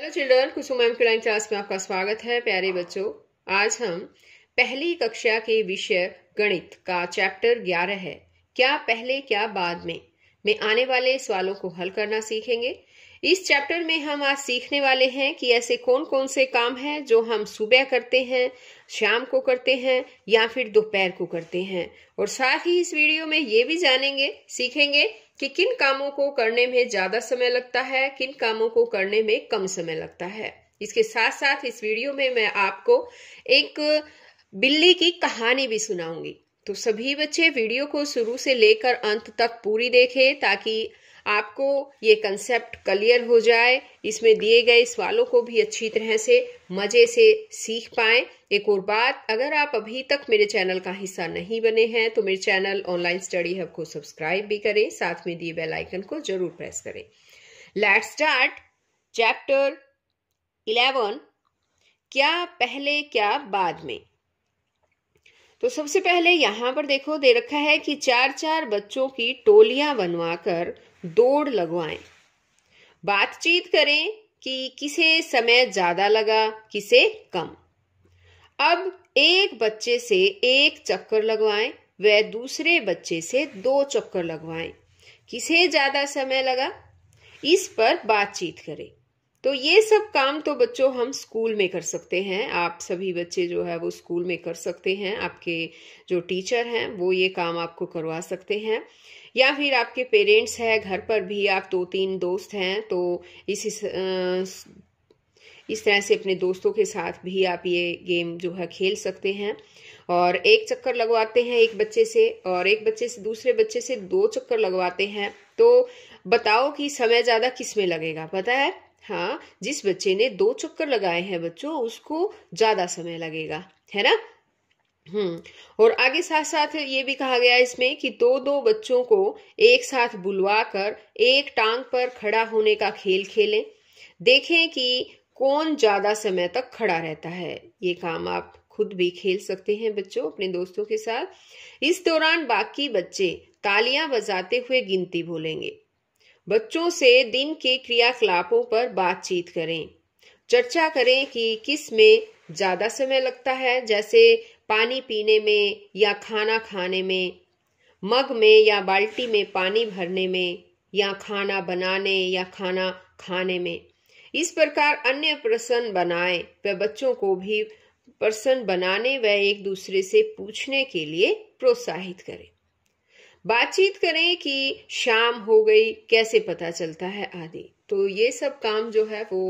hello children Kusum M क्लाइन class में आपका स्वागत है प्यारे बच्चों आज हम पहली कक्षा के विषय गणित का चैप्टर ग्यारह है क्या पहले क्या बाद में में आने वाले सवालों को हल करना सीखेंगे इस चैप्टर में हम आज सीखने वाले हैं कि ऐसे कौन कौन से काम हैं जो हम सुबह करते हैं शाम को करते हैं या फिर दोपहर को करते हैं और साथ ही इस वीडियो में ये भी जानेंगे सीखेंगे कि किन कामों को करने में ज़्यादा समय लगता है किन कामों को करने में कम समय लगता है इसके साथ साथ इस वीडियो में मैं आपको एक बिल्ली की कहानी भी सुनाऊंगी तो सभी बच्चे वीडियो को शुरू से लेकर अंत तक पूरी देखें ताकि आपको ये कंसेप्ट क्लियर हो जाए इसमें दिए गए सवालों को भी अच्छी तरह से मज़े से सीख पाए एक और बात अगर आप अभी तक मेरे चैनल का हिस्सा नहीं बने हैं तो मेरे चैनल ऑनलाइन स्टडी हब को सब्सक्राइब भी करें साथ में दिए बेल आइकन को जरूर प्रेस करें लेट स्टार्ट चैप्टर इलेवन क्या पहले क्या बाद में तो सबसे पहले यहां पर देखो दे रखा है कि चार चार बच्चों की टोलियां बनवाकर दौड़ लगवाएं बातचीत करें कि किसे समय ज्यादा लगा किसे कम अब एक बच्चे से एक चक्कर लगवाएं व दूसरे बच्चे से दो चक्कर लगवाएं किसे ज्यादा समय लगा इस पर बातचीत करें तो ये सब काम तो बच्चों हम स्कूल में कर सकते हैं आप सभी बच्चे जो है वो स्कूल में कर सकते हैं आपके जो टीचर हैं वो ये काम आपको करवा सकते हैं या फिर आपके पेरेंट्स हैं घर पर भी आप दो तीन दोस्त हैं तो इस इस तरह से अपने दोस्तों के साथ भी आप ये गेम जो है खेल सकते हैं और एक चक्कर लगवाते हैं एक बच्चे से और एक बच्चे से दूसरे बच्चे से दो चक्कर लगवाते हैं तो बताओ कि समय ज़्यादा किस में लगेगा पता है हाँ जिस बच्चे ने दो चक्कर लगाए हैं बच्चों उसको ज्यादा समय लगेगा है ना हम्म और आगे साथ साथ ये भी कहा गया इसमें कि दो दो बच्चों को एक साथ बुलवा कर एक टांग पर खड़ा होने का खेल खेलें देखें कि कौन ज्यादा समय तक खड़ा रहता है ये काम आप खुद भी खेल सकते हैं बच्चों अपने दोस्तों के साथ इस दौरान बाकी बच्चे तालियां बजाते हुए गिनती बोलेंगे बच्चों से दिन के क्रियाकलापों पर बातचीत करें चर्चा करें कि किस में ज़्यादा समय लगता है जैसे पानी पीने में या खाना खाने में मग में या बाल्टी में पानी भरने में या खाना बनाने या खाना खाने में इस प्रकार अन्य प्रसन्न बनाएं व बच्चों को भी प्रसन्न बनाने व एक दूसरे से पूछने के लिए प्रोत्साहित करें बातचीत करें कि शाम हो गई कैसे पता चलता है आदि तो ये सब काम जो है वो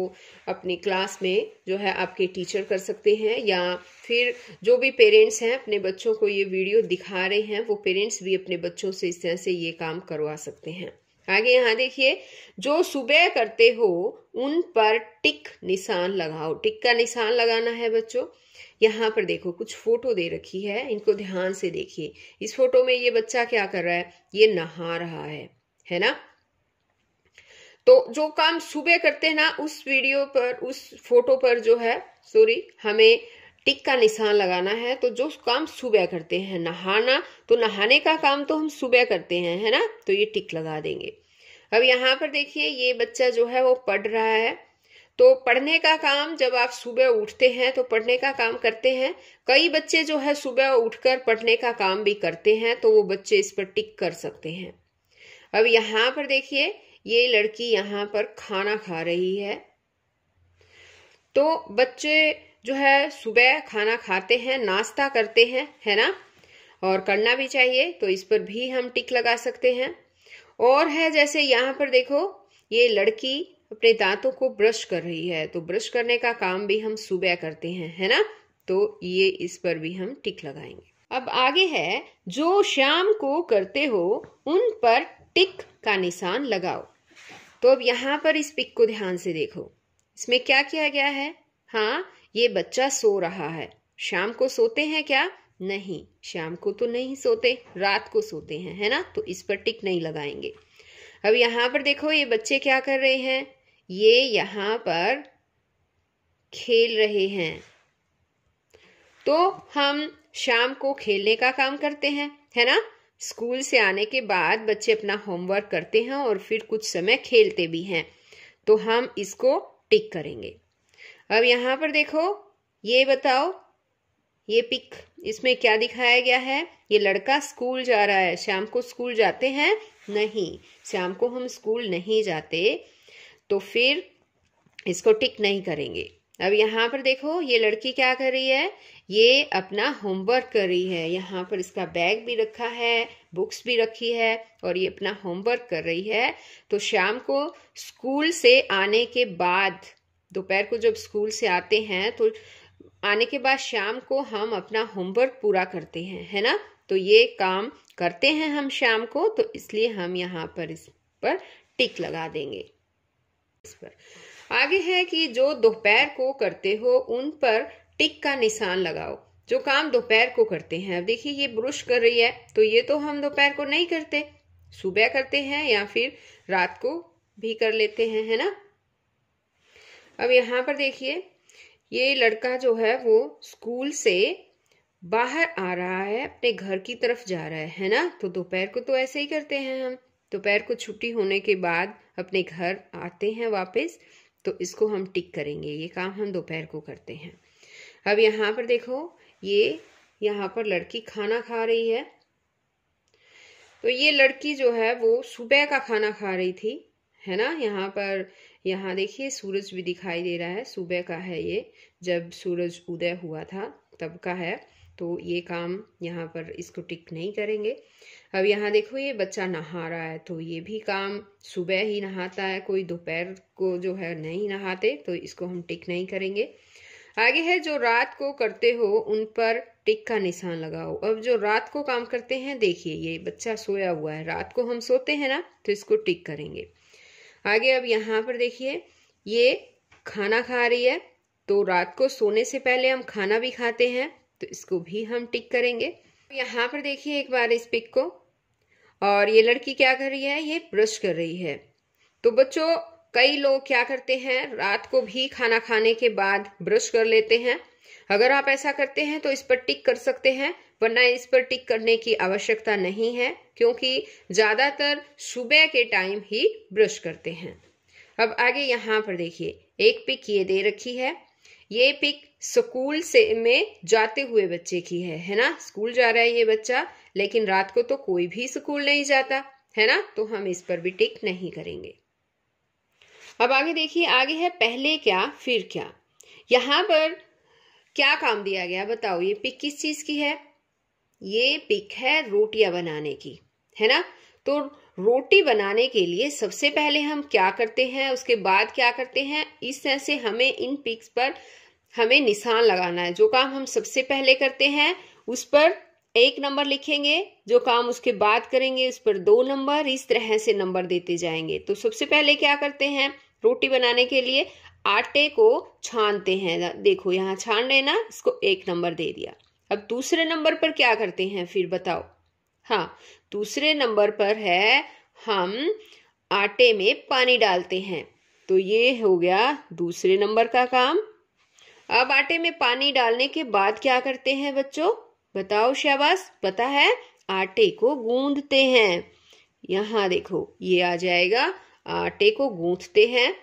अपनी क्लास में जो है आपके टीचर कर सकते हैं या फिर जो भी पेरेंट्स हैं अपने बच्चों को ये वीडियो दिखा रहे हैं वो पेरेंट्स भी अपने बच्चों से इस तरह से ये काम करवा सकते हैं आगे यहाँ देखिए जो सुबह करते हो उन पर टिक निशान लगाओ टिक का निशान लगाना है बच्चों यहाँ पर देखो कुछ फोटो दे रखी है इनको ध्यान से देखिए इस फोटो में ये बच्चा क्या कर रहा है ये नहा रहा है है ना तो जो काम सुबह करते हैं ना उस वीडियो पर उस फोटो पर जो है सॉरी हमें टिक का निशान लगाना है तो जो काम सुबह करते हैं नहाना तो नहाने का काम तो हम सुबह करते हैं है ना तो ये टिक लगा देंगे अब यहाँ पर देखिए ये बच्चा जो है वो पढ़ रहा है तो पढ़ने का काम जब आप सुबह उठते हैं तो पढ़ने का काम करते हैं कई बच्चे जो है सुबह उठकर पढ़ने का काम भी करते हैं तो वो बच्चे इस पर टिक कर सकते हैं अब यहां पर देखिए ये लड़की यहाँ पर खाना खा रही है तो बच्चे जो है सुबह खाना खाते हैं नाश्ता करते हैं है ना और करना भी चाहिए तो इस पर भी हम टिक लगा सकते हैं और है जैसे यहाँ पर देखो ये लड़की अपने दांतों को ब्रश कर रही है तो ब्रश करने का काम भी हम सुबह करते हैं है ना तो ये इस पर भी हम टिक लगाएंगे अब आगे है जो शाम को करते हो उन पर टिक का निशान लगाओ तो अब यहाँ पर इस पिक को ध्यान से देखो इसमें क्या किया गया है हाँ ये बच्चा सो रहा है शाम को सोते हैं क्या नहीं शाम को तो नहीं सोते रात को सोते हैं है ना तो इस पर टिक नहीं लगाएंगे अब यहाँ पर देखो ये बच्चे क्या कर रहे हैं ये यहाँ पर खेल रहे हैं तो हम शाम को खेलने का काम करते हैं है ना स्कूल से आने के बाद बच्चे अपना होमवर्क करते हैं और फिर कुछ समय खेलते भी हैं तो हम इसको टिक करेंगे अब यहाँ पर देखो ये बताओ ये पिक इसमें क्या दिखाया गया है ये लड़का स्कूल जा रहा है शाम को स्कूल जाते हैं नहीं शाम को हम स्कूल नहीं जाते तो फिर इसको टिक नहीं करेंगे अब यहाँ पर देखो ये लड़की क्या कर रही है ये अपना होमवर्क कर रही है यहाँ पर इसका बैग भी रखा है बुक्स भी रखी है और ये अपना होमवर्क कर रही है तो शाम को स्कूल से आने के बाद दोपहर को जब स्कूल से आते हैं तो आने के बाद शाम को हम अपना होमवर्क पूरा करते हैं है ना तो ये काम करते हैं हम शाम को तो इसलिए हम यहाँ पर इस पर टिक लगा देंगे इस पर आगे है कि जो दोपहर को करते हो उन पर टिक का निशान लगाओ जो काम दोपहर को करते हैं अब देखिए ये ब्रुश कर रही है तो ये तो हम दोपहर को नहीं करते सुबह करते हैं या फिर रात को भी कर लेते हैं है ना अब यहाँ पर देखिए ये लड़का जो है वो स्कूल से बाहर आ रहा है अपने घर की तरफ जा रहा है है ना तो दोपहर को तो ऐसे ही करते हैं हम दोपहर को छुट्टी होने के बाद अपने घर आते हैं वापस तो इसको हम टिक करेंगे ये काम हम दोपहर को करते हैं अब यहाँ पर देखो ये यहाँ पर लड़की खाना खा रही है तो ये लड़की जो है वो सुबह का खाना खा रही थी है ना यहाँ पर यहाँ देखिए सूरज भी दिखाई दे रहा है सुबह का है ये जब सूरज उदय हुआ था तब का है तो ये काम यहाँ पर इसको टिक नहीं करेंगे अब यहाँ देखो ये बच्चा नहा रहा है तो ये भी काम सुबह ही नहाता है कोई दोपहर को जो है नहीं नहाते तो इसको हम टिक नहीं करेंगे आगे है जो रात को करते हो उन पर टिक का निशान लगाओ अब जो रात को काम करते हैं देखिए ये बच्चा सोया हुआ है रात को हम सोते हैं ना तो इसको टिक करेंगे आगे अब यहाँ पर देखिए ये खाना खा रही है तो रात को सोने से पहले हम खाना भी खाते हैं तो इसको भी हम टिक करेंगे यहाँ पर देखिए एक बार इस पिक को और ये लड़की क्या कर रही है ये ब्रश कर रही है तो बच्चों कई लोग क्या करते हैं रात को भी खाना खाने के बाद ब्रश कर लेते हैं अगर आप ऐसा करते हैं तो इस पर टिक कर सकते हैं वरना इस पर टिक करने की आवश्यकता नहीं है क्योंकि ज़्यादातर सुबह के टाइम ही ब्रश करते हैं अब आगे यहाँ पर देखिए एक पिक ये दे रखी है ये पिक स्कूल से में जाते हुए बच्चे की है है ना स्कूल जा रहा है ये बच्चा लेकिन रात को तो कोई भी स्कूल नहीं जाता है ना तो हम इस पर भी टिक नहीं करेंगे अब आगे देखिए आगे है पहले क्या फिर क्या यहां पर क्या काम दिया गया बताओ ये पिक किस चीज की है ये पिक है रोटियां बनाने की है ना तो रोटी बनाने के लिए सबसे पहले हम क्या करते हैं उसके बाद क्या करते हैं इस तरह से हमें इन पिक्स पर हमें निशान लगाना है जो काम हम सबसे पहले करते हैं उस पर एक नंबर लिखेंगे जो काम उसके बाद करेंगे उस पर दो नंबर इस तरह से नंबर देते जाएंगे तो सबसे पहले क्या करते हैं रोटी बनाने के लिए आटे को छानते हैं देखो यहाँ छान लेना इसको एक नंबर दे दिया अब दूसरे नंबर पर क्या करते हैं फिर बताओ हाँ दूसरे नंबर पर है हम आटे में पानी डालते हैं तो ये हो गया दूसरे नंबर का काम अब आटे में पानी डालने के बाद क्या करते हैं बच्चों बताओ शाबाश पता है आटे को गूंदते हैं यहाँ देखो ये आ जाएगा आटे को गूंथते हैं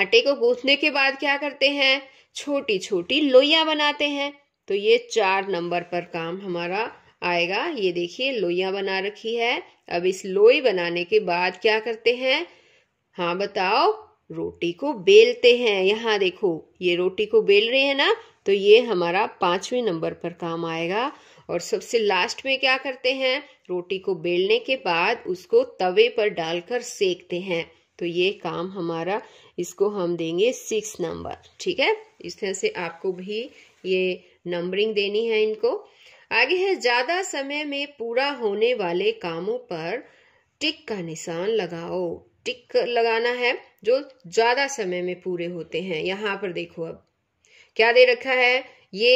आटे को गूंथने के बाद क्या करते हैं छोटी छोटी लोइया बनाते हैं तो ये चार नंबर पर काम हमारा आएगा ये देखिए लोइया बना रखी है अब इस लोई बनाने के बाद क्या करते हैं हाँ बताओ रोटी को बेलते हैं यहाँ देखो ये रोटी को बेल रहे हैं ना तो ये हमारा पांचवें नंबर पर काम आएगा और सबसे लास्ट में क्या करते हैं रोटी को बेलने के बाद उसको तवे पर डालकर सेकते हैं तो ये काम हमारा इसको हम देंगे सिक्स नंबर ठीक है इस तरह से आपको भी ये नंबरिंग देनी है इनको आगे है ज्यादा समय में पूरा होने वाले कामों पर टिक का निशान लगाओ टिक लगाना है जो ज़्यादा समय में पूरे होते हैं यहाँ पर देखो अब क्या दे रखा है ये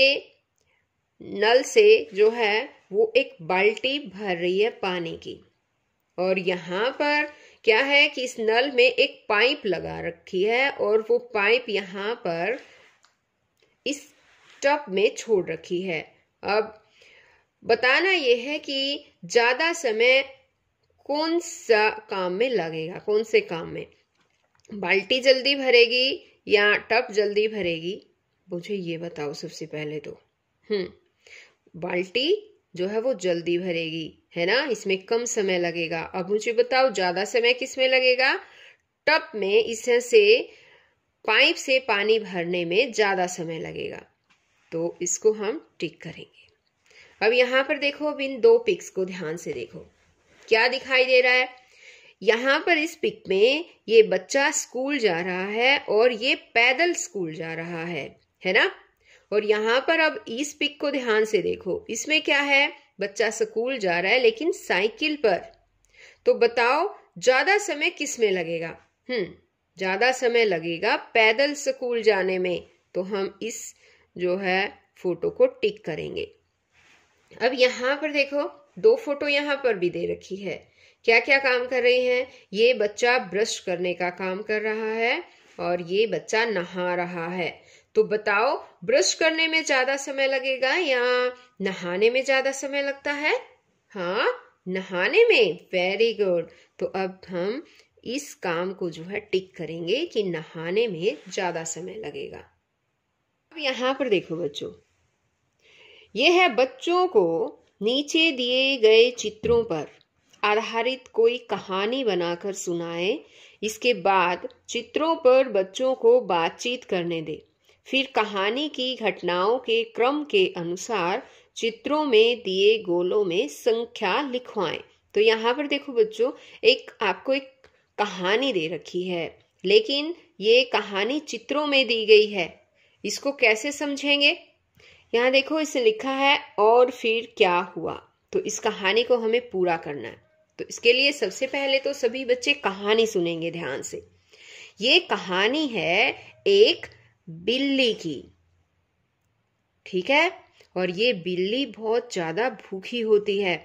नल से जो है वो एक बाल्टी भर रही है पानी की और यहां पर क्या है कि इस नल में एक पाइप लगा रखी है और वो पाइप यहाँ पर इस टप में छोड़ रखी है अब बताना यह है कि ज़्यादा समय कौन सा काम में लगेगा कौन से काम में बाल्टी जल्दी भरेगी या टप जल्दी भरेगी मुझे ये बताओ सबसे पहले तो हम्म बाल्टी जो है वो जल्दी भरेगी है ना इसमें कम समय लगेगा अब मुझे बताओ ज्यादा समय किस में लगेगा टप में इससे पाइप से पानी भरने में ज्यादा समय लगेगा तो इसको हम टिक करेंगे अब यहां पर देखो अब इन दो पिक्स को ध्यान से देखो क्या दिखाई दे रहा है यहाँ पर इस पिक में ये बच्चा स्कूल जा रहा है और ये पैदल स्कूल जा रहा है है ना और यहाँ पर अब इस पिक को ध्यान से देखो इसमें क्या है बच्चा स्कूल जा रहा है लेकिन साइकिल पर तो बताओ ज्यादा समय किस में लगेगा हम्म ज्यादा समय लगेगा पैदल स्कूल जाने में तो हम इस जो है फोटो को टिक करेंगे अब यहां पर देखो दो फोटो यहाँ पर भी दे रखी है क्या क्या काम कर रही हैं ये बच्चा ब्रश करने का काम कर रहा है और ये बच्चा नहा रहा है तो बताओ ब्रश करने में ज्यादा समय लगेगा या नहाने में ज्यादा समय लगता है हाँ नहाने में वेरी गुड तो अब हम इस काम को जो है टिक करेंगे कि नहाने में ज्यादा समय लगेगा अब यहां पर देखो बच्चों ये है बच्चों को नीचे दिए गए चित्रों पर आधारित कोई कहानी बनाकर सुनाए इसके बाद चित्रों पर बच्चों को बातचीत करने दे फिर कहानी की घटनाओं के क्रम के अनुसार चित्रों में दिए गोलों में संख्या लिखवाएं तो यहाँ पर देखो बच्चों एक आपको एक कहानी दे रखी है लेकिन ये कहानी चित्रों में दी गई है इसको कैसे समझेंगे यहाँ देखो इसे लिखा है और फिर क्या हुआ तो इस कहानी को हमें पूरा करना है तो इसके लिए सबसे पहले तो सभी बच्चे कहानी सुनेंगे ध्यान से ये कहानी है एक बिल्ली की ठीक है और ये बिल्ली बहुत ज्यादा भूखी होती है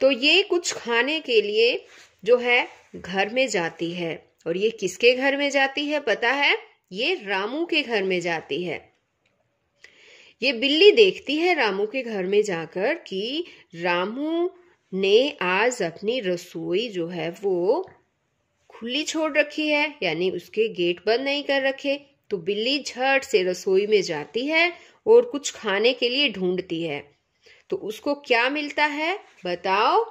तो ये कुछ खाने के लिए जो है घर में जाती है और ये किसके घर में जाती है पता है ये रामू के घर में जाती है ये बिल्ली देखती है रामू के घर में जाकर कि रामू ने आज अपनी रसोई जो है वो खुली छोड़ रखी है यानी उसके गेट बंद नहीं कर रखे तो बिल्ली झट से रसोई में जाती है और कुछ खाने के लिए ढूंढती है तो उसको क्या मिलता है बताओ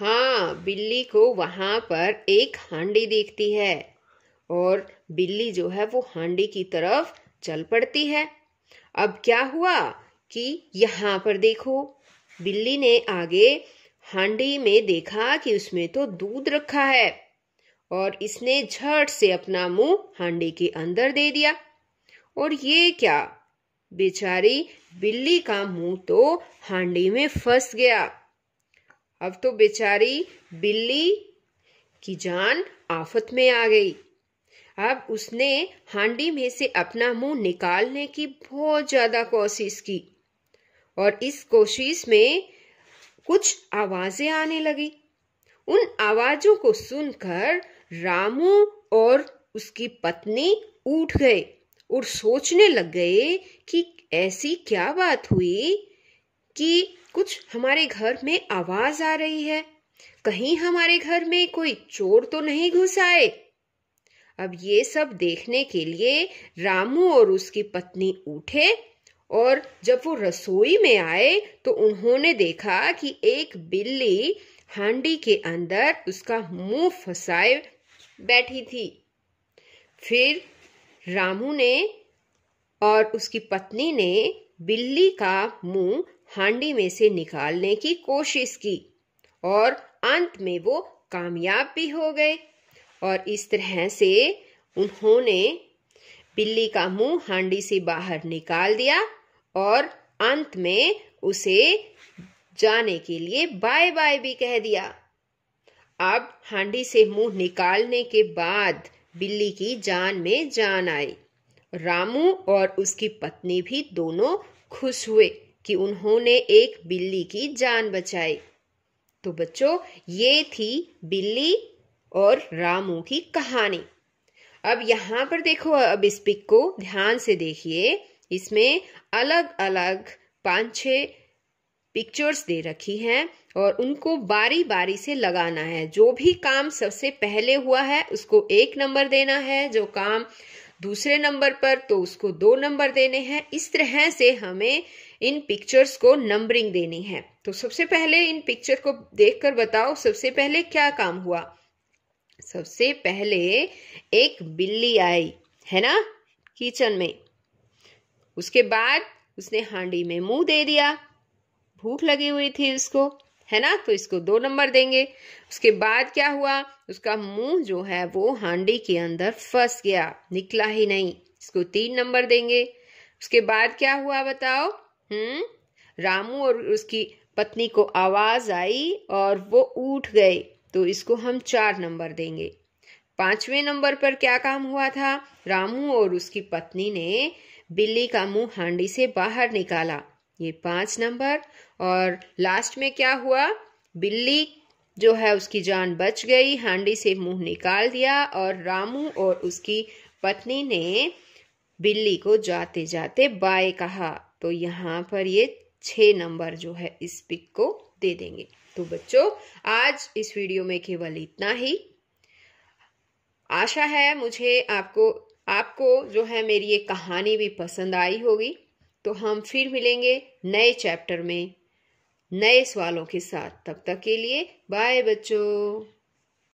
हाँ बिल्ली को वहां पर एक हांडी देखती है और बिल्ली जो है वो हांडी की तरफ चल पड़ती है अब क्या हुआ कि यहाँ पर देखो बिल्ली ने आगे हांडी में देखा कि उसमें तो दूध रखा है और इसने झट से अपना मुंह हांडी के अंदर दे दिया और ये क्या बेचारी बिल्ली का मुंह तो हांडी में फंस गया अब तो बेचारी बिल्ली की जान आफत में आ गई अब उसने हांडी में से अपना मुंह निकालने की बहुत ज्यादा कोशिश की और इस कोशिश में कुछ आवाजें आने लगी उन आवाजों को सुनकर रामू और उसकी पत्नी उठ गए और सोचने लग गए कि ऐसी क्या बात हुई कि कुछ हमारे घर में आवाज आ रही है कहीं हमारे घर में कोई चोर तो नहीं घुस आए अब ये सब देखने के लिए रामू और उसकी पत्नी उठे और जब वो रसोई में आए तो उन्होंने देखा कि एक बिल्ली हांडी के अंदर उसका मुंह फंसाए बैठी थी फिर रामू ने और उसकी पत्नी ने बिल्ली का मुंह हांडी में से निकालने की कोशिश की और अंत में वो कामयाब भी हो गए और इस तरह से उन्होंने बिल्ली का मुंह हांडी से बाहर निकाल दिया और अंत में उसे जाने के लिए बाय बाय भी कह दिया अब हांडी से मुंह निकालने के बाद बिल्ली की जान में जान आई रामू और उसकी पत्नी भी दोनों खुश हुए कि उन्होंने एक बिल्ली की जान बचाई तो बच्चों ये थी बिल्ली और रामू की कहानी अब यहाँ पर देखो अब इस पिक को ध्यान से देखिए इसमें अलग अलग पांच छः पिक्चर्स दे रखी हैं और उनको बारी बारी से लगाना है जो भी काम सबसे पहले हुआ है उसको एक नंबर देना है जो काम दूसरे नंबर पर तो उसको दो नंबर देने हैं इस तरह से हमें इन पिक्चर्स को नंबरिंग देनी है तो सबसे पहले इन पिक्चर को देखकर बताओ सबसे पहले क्या काम हुआ सबसे पहले एक बिल्ली आई है ना किचन में उसके बाद उसने हांडी में मुंह दे दिया भूख लगी हुई थी उसको है ना तो इसको दो नंबर देंगे उसके बाद क्या हुआ उसका मुंह जो है वो हांडी के अंदर फंस गया निकला ही नहीं इसको तीन नंबर देंगे उसके बाद क्या हुआ बताओ हम्म रामू और उसकी पत्नी को आवाज आई और वो उठ गए तो इसको हम चार नंबर देंगे पांचवें नंबर पर क्या काम हुआ था रामू और उसकी पत्नी ने बिल्ली का मुंह हांडी से बाहर निकाला ये पांच नंबर और लास्ट में क्या हुआ बिल्ली जो है उसकी जान बच गई हांडी से मुंह निकाल दिया और रामू और उसकी पत्नी ने बिल्ली को जाते जाते बाय कहा तो यहाँ पर ये छ नंबर जो है इस पिक को दे देंगे तो बच्चों आज इस वीडियो में केवल इतना ही आशा है मुझे आपको आपको जो है मेरी ये कहानी भी पसंद आई होगी तो हम फिर मिलेंगे नए चैप्टर में नए सवालों के साथ तब तक के लिए बाय बच्चों